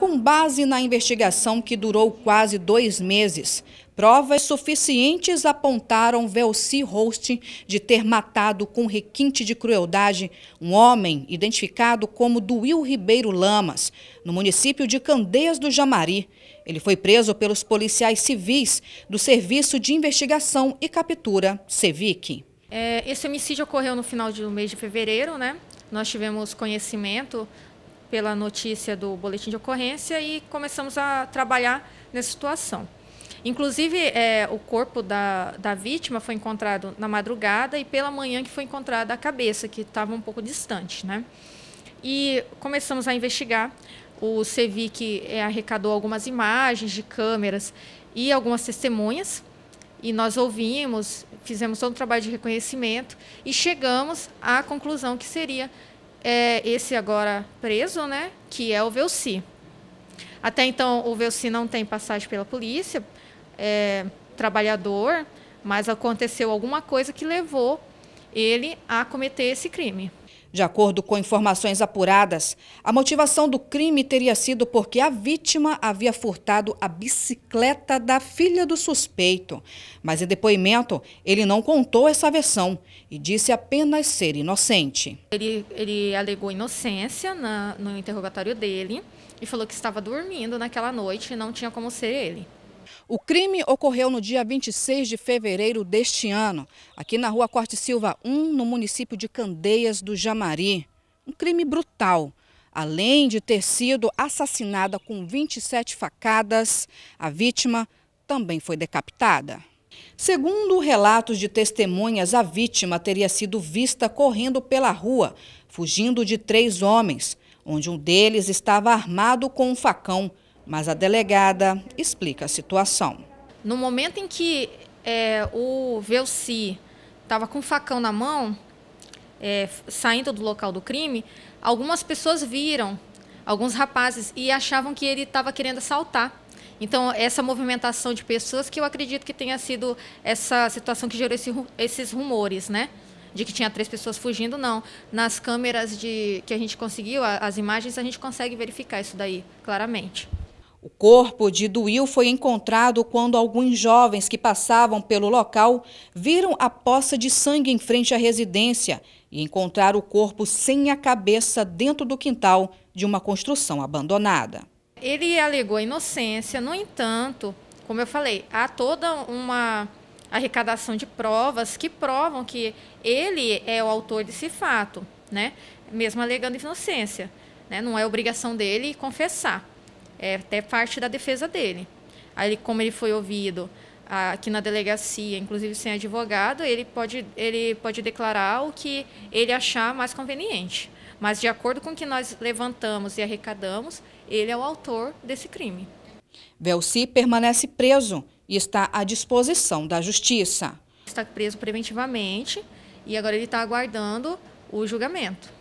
com base na investigação que durou quase dois meses. Provas suficientes apontaram Velci Host de ter matado com requinte de crueldade um homem identificado como Duil Ribeiro Lamas, no município de Candeias do Jamari. Ele foi preso pelos policiais civis do Serviço de Investigação e Captura, SEVIC. É, esse homicídio ocorreu no final do mês de fevereiro, né? Nós tivemos conhecimento pela notícia do boletim de ocorrência e começamos a trabalhar nessa situação. Inclusive, é, o corpo da, da vítima foi encontrado na madrugada e pela manhã que foi encontrada a cabeça, que estava um pouco distante. Né? E começamos a investigar. O CEVIC é, arrecadou algumas imagens de câmeras e algumas testemunhas. E nós ouvimos, fizemos todo um trabalho de reconhecimento e chegamos à conclusão que seria é esse agora preso, né? Que é o Velci. Até então, o Velci não tem passagem pela polícia, é trabalhador, mas aconteceu alguma coisa que levou ele a cometer esse crime. De acordo com informações apuradas, a motivação do crime teria sido porque a vítima havia furtado a bicicleta da filha do suspeito. Mas em depoimento, ele não contou essa versão e disse apenas ser inocente. Ele, ele alegou inocência na, no interrogatório dele e falou que estava dormindo naquela noite e não tinha como ser ele. O crime ocorreu no dia 26 de fevereiro deste ano, aqui na rua Corte Silva 1, no município de Candeias do Jamari. Um crime brutal. Além de ter sido assassinada com 27 facadas, a vítima também foi decapitada. Segundo relatos de testemunhas, a vítima teria sido vista correndo pela rua, fugindo de três homens, onde um deles estava armado com um facão mas a delegada explica a situação. No momento em que é, o Velci estava com o facão na mão, é, saindo do local do crime, algumas pessoas viram alguns rapazes e achavam que ele estava querendo assaltar. Então, essa movimentação de pessoas que eu acredito que tenha sido essa situação que gerou esse, esses rumores, né? De que tinha três pessoas fugindo, não. Nas câmeras de, que a gente conseguiu, as imagens, a gente consegue verificar isso daí claramente. O corpo de Duil foi encontrado quando alguns jovens que passavam pelo local viram a poça de sangue em frente à residência e encontraram o corpo sem a cabeça dentro do quintal de uma construção abandonada. Ele alegou a inocência, no entanto, como eu falei, há toda uma arrecadação de provas que provam que ele é o autor desse fato, né? mesmo alegando inocência. Né? Não é obrigação dele confessar é até parte da defesa dele. Aí, como ele foi ouvido aqui na delegacia, inclusive sem advogado, ele pode, ele pode declarar o que ele achar mais conveniente. Mas, de acordo com o que nós levantamos e arrecadamos, ele é o autor desse crime. Velci permanece preso e está à disposição da Justiça. Está preso preventivamente e agora ele está aguardando o julgamento.